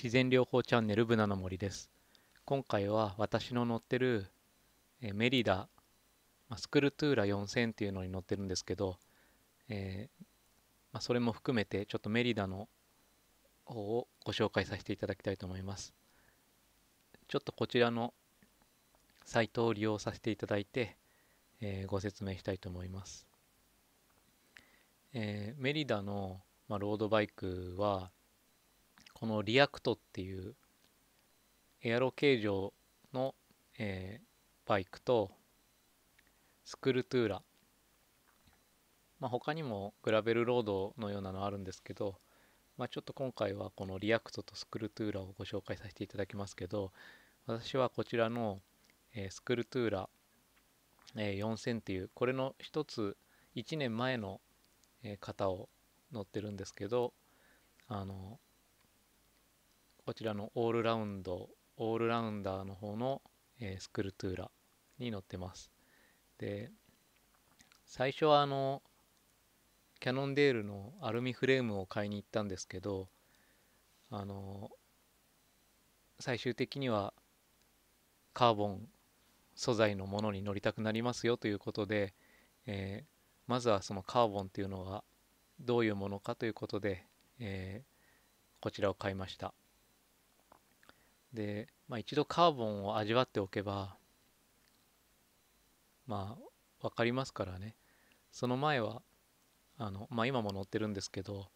自然療法チャンネルブナの森です今回は私の乗ってるメリダスクルトゥーラ4000っていうのに乗ってるんですけど、えー、まあ、それも含めてちょっとメリダの方をご紹介させていただきたいと思いますちょっとこちらのサイトを利用させていただいて、えー、ご説明したいと思います、えー、メリダの、まあ、ロードバイクはこのリアクトっていうエアロ形状の、えー、バイクとスクルトゥーラ、まあ、他にもグラベルロードのようなのあるんですけど、まあ、ちょっと今回はこのリアクトとスクルトゥーラをご紹介させていただきますけど私はこちらの、えー、スクルトゥーラ、えー、4000っていうこれの一つ1年前の、えー、型を乗ってるんですけどあのこちらのオールラウンドオールラウンダーの方の、えー、スクルトゥーラに乗ってますで最初はあのキャノンデールのアルミフレームを買いに行ったんですけどあの最終的にはカーボン素材のものに乗りたくなりますよということで、えー、まずはそのカーボンっていうのがどういうものかということで、えー、こちらを買いました。で、まあ、一度カーボンを味わっておけばまあ分かりますからねその前はあの、まあ、今も乗ってるんですけど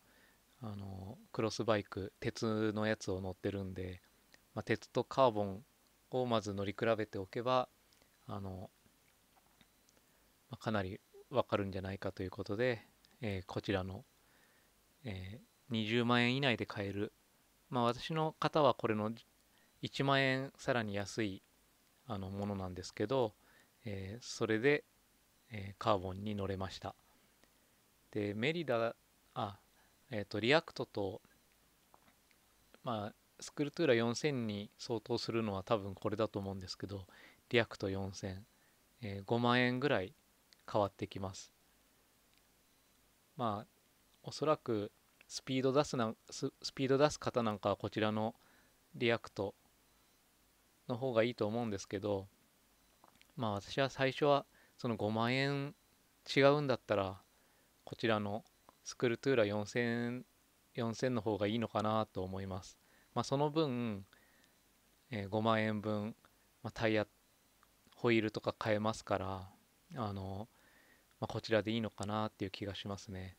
あのクロスバイク鉄のやつを乗ってるんで、まあ、鉄とカーボンをまず乗り比べておけばあの、まあ、かなり分かるんじゃないかということで、えー、こちらの、えー、20万円以内で買える、まあ、私の方はこれの1万円さらに安いあのものなんですけど、えー、それで、えー、カーボンに乗れましたでメリダあえっ、ー、とリアクトとまあスクルトゥーラ4000に相当するのは多分これだと思うんですけどリアクト4000、えー、5万円ぐらい変わってきますまあおそらくスピード出すなスピード出す方なんかはこちらのリアクトの方がいいと思うんですけどまあ私は最初はその5万円違うんだったらこちらのスクルトゥーラ4000 4000の方がいいのかなと思います。まあ、その分、えー、5万円分、まあ、タイヤホイールとか買えますからあの、まあ、こちらでいいのかなっていう気がしますね。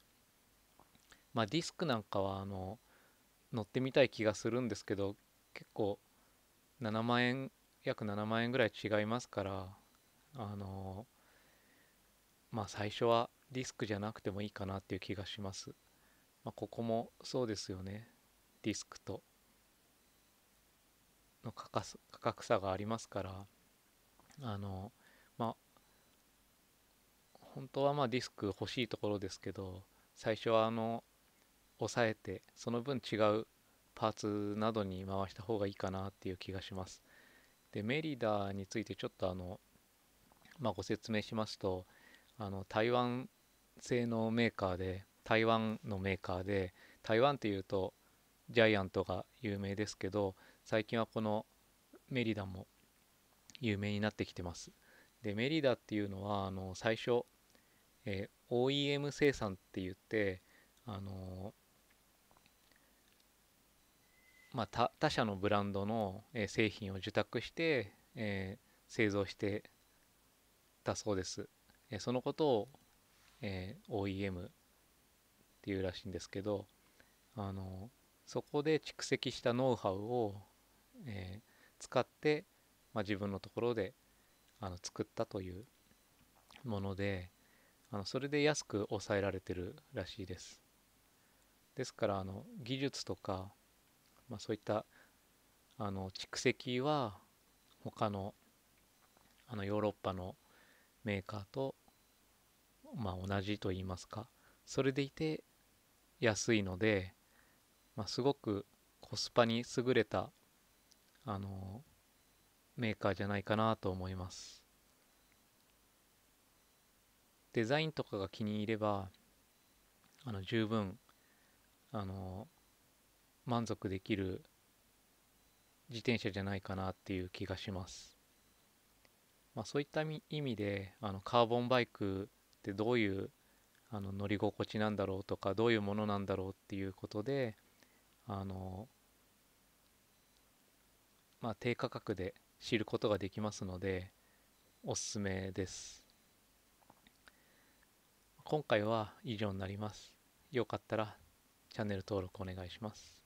まあ、ディスクなんかはあの乗ってみたい気がするんですけど結構7万円約7万円ぐらい違いますからあのまあ最初はディスクじゃなくてもいいかなっていう気がします、まあ、ここもそうですよねディスクとの価格価格差がありますからあのまあ本当はまあディスク欲しいところですけど最初はあの抑えてその分違うパーツなどに回した方がいいかなっていう気がします。でメリダについてちょっとあの、まあ、ご説明しますとあの台湾製のメーカーで台湾のメーカーで台湾っていうとジャイアントが有名ですけど最近はこのメリダも有名になってきてます。でメリダっていうのはあの最初、えー、OEM 生産って言ってあのまあ、他社のブランドの、え製品を受託して、えー、製造してたそうです。えそのことを、えー、OEM っていうらしいんですけど、あのそこで蓄積したノウハウを、えー、使って、まあ、自分のところであの作ったというものであのそれで安く抑えられてるらしいですですからあの技術とかまあ、そういったあの蓄積は他のあのヨーロッパのメーカーと、まあ、同じといいますかそれでいて安いので、まあ、すごくコスパに優れたあのメーカーじゃないかなと思いますデザインとかが気に入ればあの十分あの満足できる自転車じゃないかなっていう気がします。まあ、そういった意味であのカーボンバイクってどういうあの乗り心地なんだろうとかどういうものなんだろうっていうことであの、まあ、低価格で知ることができますのでおすすめです。今回は以上になります。よかったらチャンネル登録お願いします。